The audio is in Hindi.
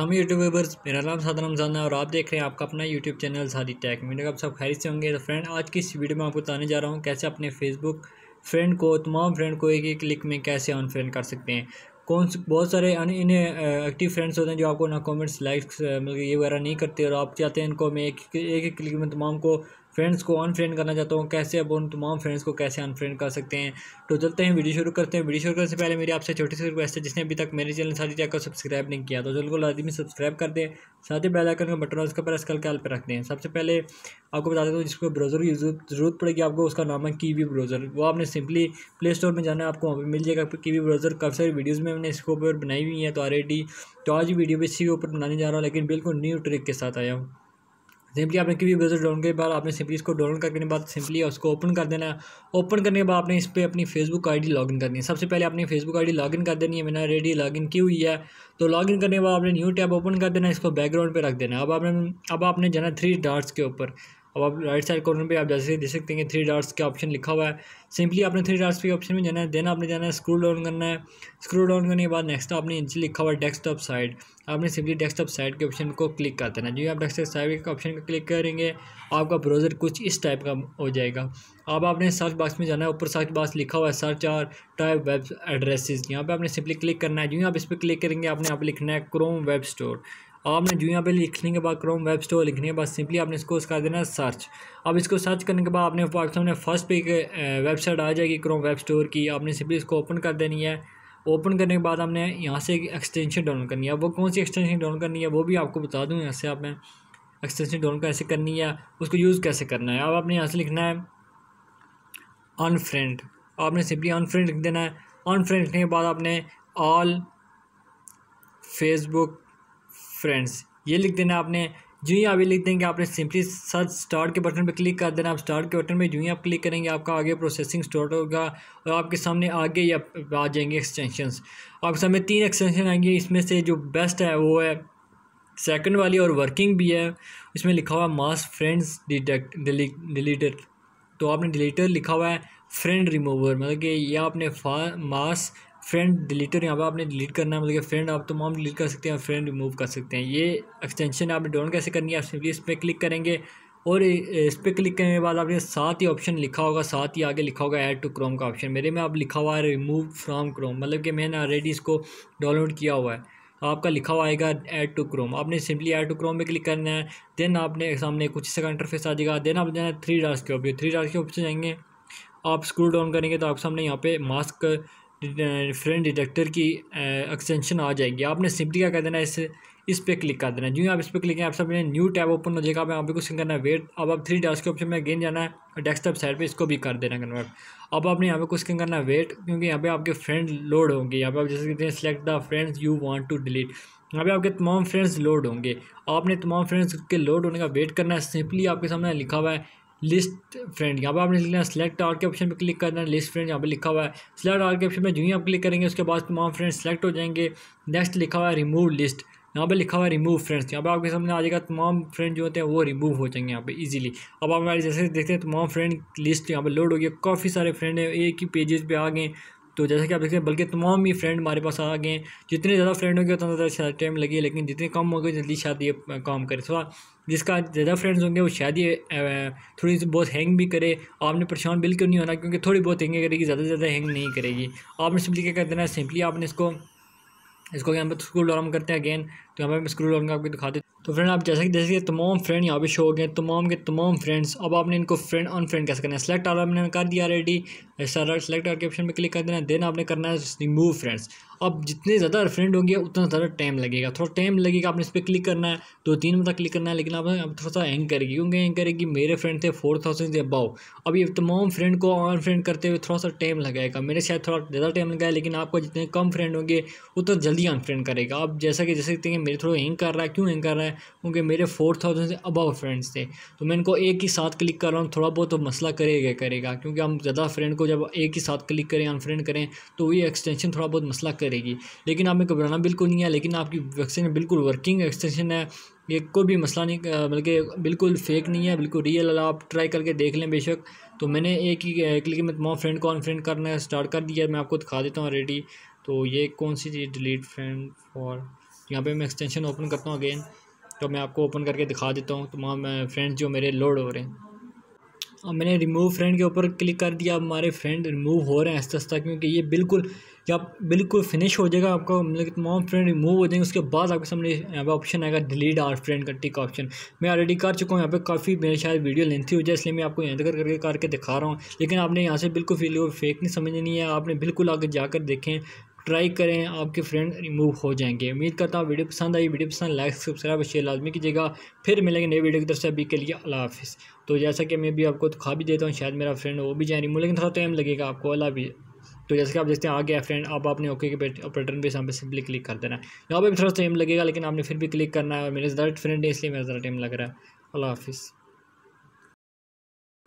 हम यूट्यूबर्स मेरा नाम साधन रमजान है और आप देख रहे हैं आपका अपना यूट्यूब चैनल सादी टैक मीडिया आप सब खैर से होंगे तो फ्रेंड आज की इस वीडियो में आपको बताने जा रहा हूँ कैसे अपने फेसबुक फ्रेंड को तमाम फ्रेंड को एक एक क्लिक में कैसे अनफ्रेंड कर सकते हैं कौन बहुत सारे इन एक्टिव फ्रेंड्स होते हैं जो आपको ना कॉमेंट्स लाइक्स मतलब ये वगैरह नहीं करते और आप चाहते हैं इनको मैं एक, एक क्लिक में तमाम को फ्रेंड्स को अनफ्रेंड करना चाहता हूँ कैसे अब उन तमाम फ्रेंड्स को कैसे अनफ्रेंड कर सकते हैं तो चलते हैं वीडियो शुरू करते हैं वीडियो शुरू करने से पहले मेरी आपसे छोटी सी रिक्वेस्ट है जिसने अभी तक मेरे चैनल साथ ही जाकर सब्सक्राइब नहीं किया तो जल्द को लाजमी सब्सक्राइब कर दें साथ ही बेलाइकन का बटन उसका प्रेस करके आल पर रख दें सबसे पहले आपको बता देता हूँ जिसको ब्राउज़र की जरूरत पड़ेगी आपको उसका नाम है की ब्राउज़र वो आपने सिंपली प्ले स्टोर में जाना है आपको वहाँ पर मिल जाएगा वी ब्राउज़र काफ़ी सारी वीडियोज़ में मैंने इसके ऊपर बनाई हुई है तो ऑलरेडी तो आज वीडियो भी इसी के ऊपर बनाने जा रहा हूँ लेकिन बिल्कुल न्यू ट्रिक के साथ आया हूँ सिंपली आपने किसी ब्राउज़र डाउन के बाद आपने सिंपली इसको डाउनलोड करने के बाद सिंपली उसको ओपन कर देना है ओपन करने के बाद आपने इस पर अपनी फेसबुक आईडी लॉगिन करनी है सबसे पहले आपने फेसबुक आईडी लॉगिन कर देनी है मैंने ऑलरेडी लॉगिन की हुई है तो लॉगिन करने के बाद आपने न्यू टैब ओपन कर देना है इसको बैकग्राउंड पर रख देना अब आपने अब आपने जाना थ्री डार्ट्स के ऊपर अब आप राइट साइड कॉर्नर पे आप जैसे देख सकते हैं थ्री डार्स का ऑप्शन लिखा हुआ है सिंपली आपने थ्री डार्स के ऑप्शन में जाना है देन आपने जाना है स्क्रू डाउन करना है स्क्रू डाउन करने के बाद नेक्स्ट आपने इंच लिखा हुआ है डेस्कटॉप साइड आपने सिंपली डेस्कटॉप साइड के ऑप्शन को क्लिक कर देना जो आप डेस्कटॉप साइड के ऑप्शन को क्लिक करेंगे आपका ब्राउज़र कुछ इस टाइप का हो जाएगा अब आपने सर्च बॉक्स में जाना है ऊपर सर्च बॉक्स लिखा हुआ है सर्च और टाइप वेब एड्रेसेस यहाँ पे आपने सिंपली क्लिक करना है जो आप इस पर क्लिक करेंगे आपने आप लिखना है क्रोम वेब स्टोर आपने जो यहाँ पे लिखने के बाद क्रोम वेब स्टोर लिखने के बाद सिंपली आपने इसको उसका देना है सर्च अब इसको सर्च करने के बाद आपने सामने फर्स्ट पे एक वेबसाइट आ जाएगी क्रोम वेब स्टोर की आपने सिंपली इसको ओपन कर देनी है ओपन करने के बाद आपने यहाँ से एक एक्सटेंशन डाउनलोड करनी है वो कौन सी एक्सटेंशन डाउनलोड करनी है वो भी आपको बता दूँ यहाँ से आपने एक्सटेंशन डाउनलोड कैसे करनी है उसको यूज़ कैसे करना है अब आपने यहाँ से लिखना है अनफ्रेंड आपने सिंपली अनफ्रेंड लिख देना है अनफ्रेंड लिखने के बाद आपने ऑल फेसबुक फ्रेंड्स ये लिख देना आपने जो ही आप लिख देंगे आपने सिंपली सर्च स्टार्ट के बटन पर क्लिक कर देना आप स्टार्ट के बटन पे जो ही आप क्लिक करेंगे आपका आगे प्रोसेसिंग स्टार्ट होगा और आपके सामने आगे या आ जाएंगे एक्सटेंशंस आपके सामने तीन एक्सटेंशन आएंगे इसमें से जो बेस्ट है वो है सेकंड वाली और वर्किंग भी है इसमें लिखा हुआ मास फ्रेंड्स डिटेक्ट डिलीटर तो आपने डिलीटर लिखा हुआ है फ्रेंड रिमूवर मतलब कि यह आपने मास फ्रेंड डिलीटर यहाँ पर आपने डिलीट करना है मतलब कि फ्रेंड आप तमाम तो डिलीट कर सकते हैं फ्रेंड रिमूव कर सकते हैं ये एक्सटेंशन आपने डाउन कैसे करनी है आप सिंपली इस पर क्लिक करेंगे और इस पर क्लिक करने के बाद आपने साथ ही ऑप्शन लिखा होगा साथ ही आगे लिखा होगा ऐड टू क्रोम का ऑप्शन मेरे में आप लिखा हुआ है रिमूव फ्राम क्रोम मतलब कि मैंने ऑलरेडी इसको डाउनलोड किया हुआ है आपका लिखा हुआ आएगा ऐड टू क्रोम आपने सिंपली ऐड टू क्रोम में क्लिक करना है देन आपने सामने कुछ सेकंड इंटरफेस आ जाएगा देन आप जाना है थ्री डार्स के ऑप्शन थ्री डार्स के ऑप्शन जाएंगे आप स्क्रू डाउन करेंगे तो आपके सामने यहाँ पे मास्क फ्रेंड डिटेक्टर की एक्सटेंशन आ जाएगी आपने सिंपली क्या कर देना इस इस पर क्लिक कर देना है जो आप इस पर क्लिक करें आप सामने न्यू टैब ओपन हो जाएगा आप यहाँ पे कुछ करना है वेट अब आप थ्री डॉट्स के ऑप्शन में गेन जाना है डेस्कटॉप साइड पे इसको भी कर देना कन्वर्ट अब आपने यहाँ पे कुछ करना है वेट क्योंकि यहाँ पे आपके फ्रेंड लोड होंगे यहाँ पे आप जैसे कहते हैं select the friends you want to delete यहाँ पे आपके तमाम फ्रेंड्स लोड होंगे आपने तमाम फ्रेंड्स के लोड होने का वेट करना है सिंपली आपके सामने लिखा हुआ है लिस्ट फ्रेंड यहाँ पर आपने लिखना है सेलेक्ट आर के ऑप्शन पर क्लिक करना है लिस्ट फ्रेंड यहाँ पर लिखा हुआ है सेलेक्ट आर के ऑप्शन में जो ही आप क्लिक करेंगे उसके बाद तमाम फ्रेंड सेलेक्ट हो जाएंगे नेक्स्ट लिखा हुआ है रिमूव लिस्ट यहाँ पे लिखा हुआ है रिमूव फ्रेंड्स यहाँ पे आपके सामने आ जाएगा तमाम फ्रेंड जो होते हैं वो रिमूव हो जाएंगे यहाँ पे इजीली अब आप हमारे जैसे देखते हैं तमाम फ्रेंड लिस्ट यहाँ पे लोड हो गया काफ़ी सारे फ्रेंड हैं एक ही पेजेस पे आ गए तो जैसे कि आप देखते हैं बल्कि तमाम ही फ्रेंड हमारे पास आ गए जितने ज़्यादा फ्रेंड होंगे उतना ज़्यादा टाइम लगे लेकिन जितने कम होंगे जल्दी शायद ये काम करें थोड़ा जिसका ज़्यादा फ्रेंड्स होंगे वो शायद ये थोड़ी सी बहुत हैंग भी करे आपने परेशान बिल्कुल नहीं होना क्योंकि थोड़ी बहुत हैंग करेगी ज़्यादा से ज़्यादा हैंग नहीं करेगी आपने सिंपली क्या कर देना है सिंपली आपने इसको इसको यहाँ पर स्क्रू डॉम करते हैं अगेन तो यहाँ पर स्क्रू का आपको दिखा दे तो फ्रेंड आप जैसे कि जैसे कि तमाम फ्रेंड यहाँ पे शो हो गए तमाम के तमाम फ्रेंड्स अब आपने इनको फ्रेंड ऑन फ्रेंड कैसे करना है सेलेक्ट आल आपने कर दिया रेडी सारा सेलेक्ट आर के ऑप्शन पर क्लिक कर देना देन आपने करना है रिमूव फ्रेंड्स अब जितने ज़्यादा फ्रेंड होंगे उतना ज़्यादा टाइम लगेगा थोड़ा टाइम लगेगा आपने इस पर क्लिक करना है दो तीन बजा क्लिक करना है लेकिन आपने अब थोड़ा सा हैंग करेगी क्योंकि हैंग करेगी मेरे फ्रेंड थे फोर थाउजेंड से अबाव अब ये तमाम फ्रेंड को ऑन फ्रेंड करते हुए थोड़ा सा टाइम लगेगा मेरे शायद थोड़ा ज़्यादा टाइम लगाया लेकिन आपको जितने कम फ्रेंड होंगे उतना जल्दी अनफ्रेंड करेगा अब जैसा कि जैसे देखते हैं मेरे थोड़ा हैंग कर रहा है क्यों हैंग कर रहा है क्योंकि मेरे फोर थाउजेंड से अबव फ्रेंड्स थे तो मैं इनको एक ही साथ क्लिक कर रहा हूँ थोड़ा बहुत तो मसला करेगा करेगा क्योंकि हम ज़्यादा फ्रेंड को जब एक ही साथ क्लिक करें अनफ्रेंड करें तो ये एक्सटेंशन थोड़ा बहुत मसला करेगी लेकिन आप में घबराना बिल्कुल नहीं है लेकिन आपकी वैक्सीन बिल्कुल वर्किंग एक्सटेंशन है ये कोई भी मसला नहीं बल्कि बिल्कुल फेक नहीं है बिल्कुल रियल आप ट्राई करके देख लें बेशक तो मैंने एक ही क्लिक में तमाम फ्रेंड को अनफ्रेंड करना स्टार्ट कर दिया मैं आपको दिखा देता हूँ ऑलरेडी तो ये कौन सी चीज़ डिलीट फ्रेंड फॉर यहाँ पे मैं एक्सटेंशन ओपन करता हूँ अगेन तो मैं आपको ओपन करके दिखा देता हूँ तमाम फ्रेंड जो मेरे लोड हो रहे हैं अब मैंने रिमूव फ्रेंड के ऊपर क्लिक कर दिया अब हमारे फ्रेंड रिमूव हो रहे हैं ऐसा आस्ता क्योंकि ये बिल्कुल या बिल्कुल फिनिश हो जाएगा आपका मतलब तमाम फ्रेंड रिमूव हो जाएंगे उसके बाद आपके सामने यहाँ पे ऑप्शन आएगा डिलीट आर फ्रेंड का टिक ऑप्शन मैं ऑलरेडी कर चुका हूँ यहाँ पे काफ़ी मेरे शायद वीडियो लेंथी हो जाए इसलिए मैं आपको यहाँ तक करके करके दिखा रहा हूँ लेकिन आपने यहाँ से बिल्कुल फील फेक नहीं समझनी है आपने बिल्कुल आगे जाकर देखें ट्राई करें आपके फ्रेंड रिमूव हो जाएंगे उम्मीद करता हूँ वीडियो पसंद आई वीडियो पसंद लाइक सब्सक्राइब शेयर लाजमी कीजिएगा फिर मिलेंगे नए वीडियो की तरफ से अभी के लिए अला हाफिस तो जैसा कि मैं भी आपको दिखा भी देता हूँ शायद मेरा फ्रेंड वो भी जाए रिमूव लेकिन थोड़ा टाइम लगेगा आपको अला भी तो जैसे कि आप देखते हैं आ गया फ्रेंड अब आपने ओके के बटन भी यहाँ पे सिंपली क्लिक कर देना है यहाँ पर भी थोड़ा टाइम लगेगा लेकिन आपने फिर भी क्लिक करना है और मेरे ज़्यादा फ्रेंड है इसलिए मेरा ज़्यादा टाइम लग रहा है अला हाफिज़